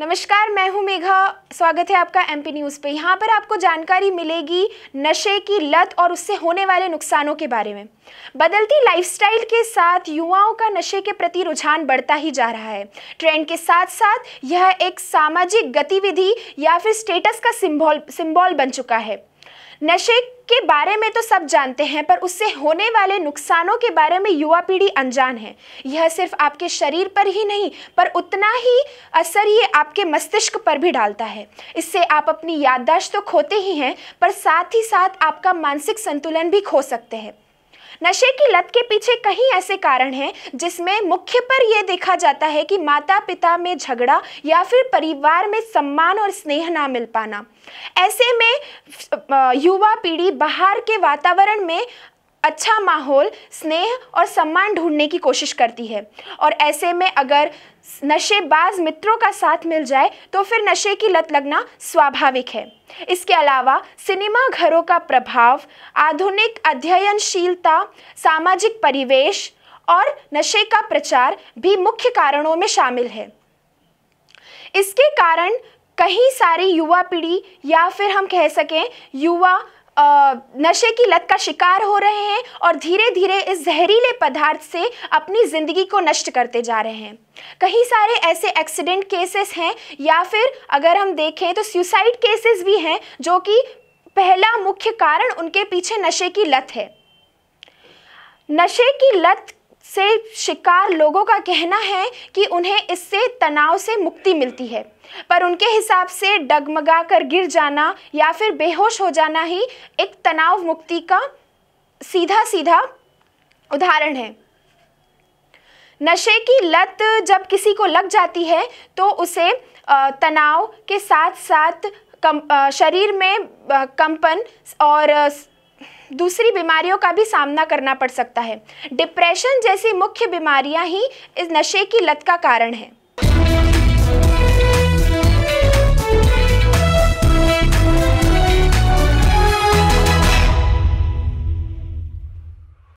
नमस्कार मैं हूं मेघा स्वागत है आपका एमपी न्यूज़ पे यहाँ पर आपको जानकारी मिलेगी नशे की लत और उससे होने वाले नुकसानों के बारे में बदलती लाइफस्टाइल के साथ युवाओं का नशे के प्रति रुझान बढ़ता ही जा रहा है ट्रेंड के साथ साथ यह एक सामाजिक गतिविधि या फिर स्टेटस का सिंबल सिंबल बन चुका है नशे के बारे में तो सब जानते हैं पर उससे होने वाले नुकसानों के बारे में युवा पीढ़ी अनजान है यह सिर्फ आपके शरीर पर ही नहीं पर उतना ही असर ये आपके मस्तिष्क पर भी डालता है इससे आप अपनी याददाश्त तो खोते ही हैं पर साथ ही साथ आपका मानसिक संतुलन भी खो सकते हैं नशे की लत के पीछे कहीं ऐसे कारण हैं जिसमें मुख्य पर यह देखा जाता है कि माता पिता में झगड़ा या फिर परिवार में सम्मान और स्नेह ना मिल पाना ऐसे में युवा पीढ़ी बाहर के वातावरण में अच्छा माहौल स्नेह और सम्मान ढूंढने की कोशिश करती है और ऐसे में अगर नशेबाज मित्रों का साथ मिल जाए तो फिर नशे की लत लगना स्वाभाविक है इसके अलावा सिनेमा घरों का प्रभाव आधुनिक अध्ययनशीलता सामाजिक परिवेश और नशे का प्रचार भी मुख्य कारणों में शामिल है इसके कारण कहीं सारी युवा पीढ़ी या फिर हम कह सकें युवा नशे की लत का शिकार हो रहे हैं और धीरे धीरे इस जहरीले पदार्थ से अपनी ज़िंदगी को नष्ट करते जा रहे हैं कहीं सारे ऐसे एक्सीडेंट केसेस हैं या फिर अगर हम देखें तो सुसाइड केसेस भी हैं जो कि पहला मुख्य कारण उनके पीछे नशे की लत है नशे की लत से शिकार लोगों का कहना है कि उन्हें इससे तनाव से मुक्ति मिलती है पर उनके हिसाब से डगमगा कर गिर जाना या फिर बेहोश हो जाना ही एक तनाव मुक्ति का सीधा सीधा उदाहरण है नशे की लत जब किसी को लग जाती है तो उसे तनाव के साथ साथ कम शरीर में कंपन और दूसरी बीमारियों का भी सामना करना पड़ सकता है डिप्रेशन जैसी मुख्य बीमारियां ही इस नशे की लत का कारण है